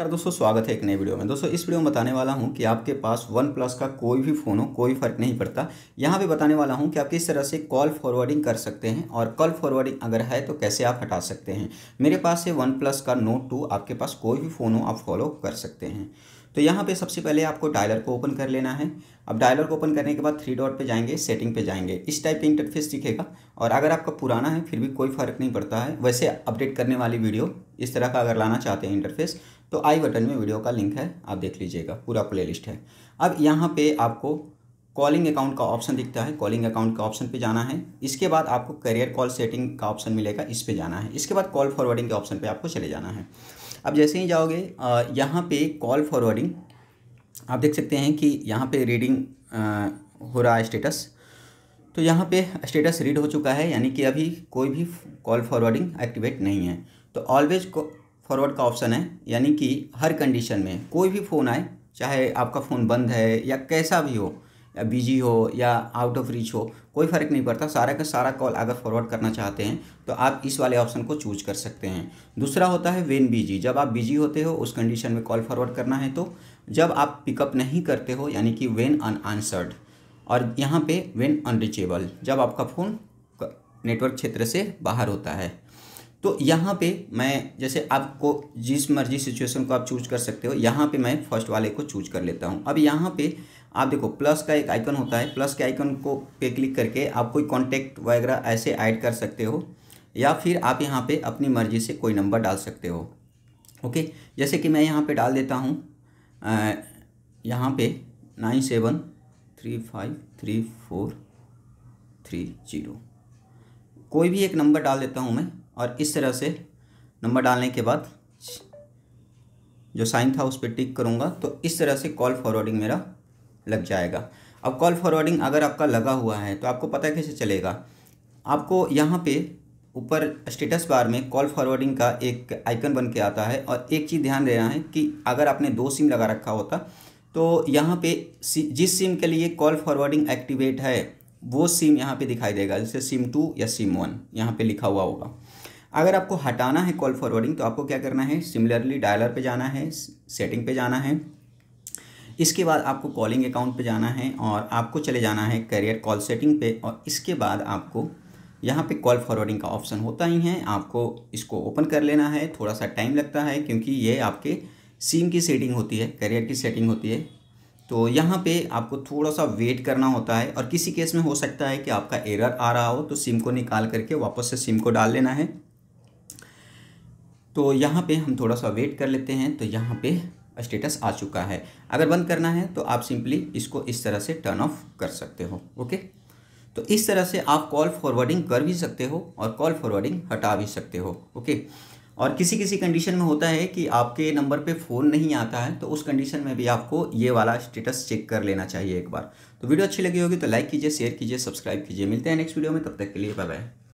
नमस्कार दोस्तों स्वागत है एक नए वीडियो में दोस्तों इस वीडियो में बताने वाला हूं कि आपके पास वन प्लस का कोई भी फ़ोन हो कोई फ़र्क नहीं पड़ता यहां पे बताने वाला हूं कि आप किस तरह से कॉल फॉरवर्डिंग कर सकते हैं और कॉल फॉरवर्डिंग अगर है तो कैसे आप हटा सकते हैं मेरे पास है वन प्लस का नोट टू आपके पास कोई भी फ़ोन हो आप फॉलो कर सकते हैं तो यहाँ पे सबसे पहले आपको डायलर को ओपन कर लेना है अब डायलर को ओपन करने के बाद थ्री डॉट पे जाएंगे सेटिंग पे जाएंगे इस टाइप का इंटरफेस दिखेगा और अगर आपका पुराना है फिर भी कोई फ़र्क नहीं पड़ता है वैसे अपडेट करने वाली वीडियो इस तरह का अगर लाना चाहते हैं इंटरफेस तो आई बटन में वीडियो का लिंक है आप देख लीजिएगा पूरा प्ले है अब यहाँ पर आपको कॉलिंग अकाउंट का ऑप्शन दिखता है कॉलिंग अकाउंट का ऑप्शन पे जाना है इसके बाद आपको करियर कॉल सेटिंग का ऑप्शन मिलेगा इस पे जाना है इसके बाद कॉल फॉरवर्डिंग के ऑप्शन पे आपको चले जाना है अब जैसे ही जाओगे यहाँ पे कॉल फॉरवर्डिंग आप देख सकते हैं कि यहाँ पे रीडिंग हो रहा है स्टेटस तो यहाँ पे स्टेटस रीड हो चुका है यानी कि अभी कोई भी कॉल फॉरवर्डिंग एक्टिवेट नहीं है तो ऑलवेज फॉरवर्ड का ऑप्शन है यानी कि हर कंडीशन में कोई भी फ़ोन आए चाहे आपका फ़ोन बंद है या कैसा भी हो बिजी हो या आउट ऑफ रीच हो कोई फ़र्क नहीं पड़ता सारा का सारा कॉल अगर फॉरवर्ड करना चाहते हैं तो आप इस वाले ऑप्शन को चूज कर सकते हैं दूसरा होता है वेन बिजी जब आप बिजी होते हो उस कंडीशन में कॉल फॉरवर्ड करना है तो जब आप पिकअप नहीं करते हो यानी कि वेन अनआंसर्ड और यहाँ पे वेन अनरीचेबल जब आपका फ़ोन नेटवर्क क्षेत्र से बाहर होता है तो यहाँ पे मैं जैसे आपको जिस मर्जी सिचुएशन को आप चूज कर सकते हो यहाँ पे मैं फर्स्ट वाले को चूज कर लेता हूँ अब यहाँ पे आप देखो प्लस का एक आइकन होता है प्लस के आइकन को पे क्लिक करके आप कोई कॉन्टैक्ट वगैरह ऐसे ऐड कर सकते हो या फिर आप यहाँ पे अपनी मर्जी से कोई नंबर डाल सकते हो ओके जैसे कि मैं यहाँ पे डाल देता हूँ यहाँ पे nine seven three five three four three zero कोई भी एक नंबर डाल देता हूँ मैं और इस तरह से नंबर डालने के बाद जो साइन था उस पर टिक करूँगा तो इस तरह से कॉल फॉरवर्डिंग मेरा लग जाएगा अब कॉल फॉरवर्डिंग अगर आपका लगा हुआ है तो आपको पता कैसे चलेगा आपको यहाँ पे ऊपर स्टेटस बार में कॉल फॉरवर्डिंग का एक आइकन बन के आता है और एक चीज़ ध्यान देना है कि अगर आपने दो सिम लगा रखा होता तो यहाँ पे जिस सिम के लिए कॉल फॉरवर्डिंग एक्टिवेट है वो सिम यहाँ पे दिखाई देगा जैसे सिम टू या सिम वन यहाँ पे लिखा हुआ होगा अगर आपको हटाना है कॉल फॉरवर्डिंग तो आपको क्या करना है सिमिलरली डायलर पे जाना है सेटिंग पे जाना है इसके बाद आपको कॉलिंग अकाउंट पे जाना है और आपको चले जाना है करियर कॉल सेटिंग पे और इसके बाद आपको यहाँ पे कॉल फॉरवर्डिंग का ऑप्शन होता ही है आपको इसको ओपन कर लेना है थोड़ा सा टाइम लगता है क्योंकि ये आपके सिम की सेटिंग होती है करियर की सेटिंग होती है तो यहाँ पे आपको थोड़ा सा वेट करना होता है और किसी केस में हो सकता है कि आपका एरर आ रहा हो तो सिम को निकाल करके वापस से सिम को डाल लेना है तो यहाँ पे हम थोड़ा सा वेट कर लेते हैं तो यहाँ पे स्टेटस आ चुका है अगर बंद करना है तो आप सिंपली इसको इस तरह से टर्न ऑफ कर सकते हो ओके तो इस तरह से आप कॉल फॉरवर्डिंग कर भी सकते हो और कॉल फॉरवर्डिंग हटा भी सकते हो ओके और किसी किसी कंडीशन में होता है कि आपके नंबर पे फ़ोन नहीं आता है तो उस कंडीशन में भी आपको ये वाला स्टेटस चेक कर लेना चाहिए एक बार तो वीडियो अच्छी लगी होगी तो लाइक कीजिए शेयर कीजिए सब्सक्राइब कीजिए मिलते हैं नेक्स्ट वीडियो में तब तक के लिए बाय बाय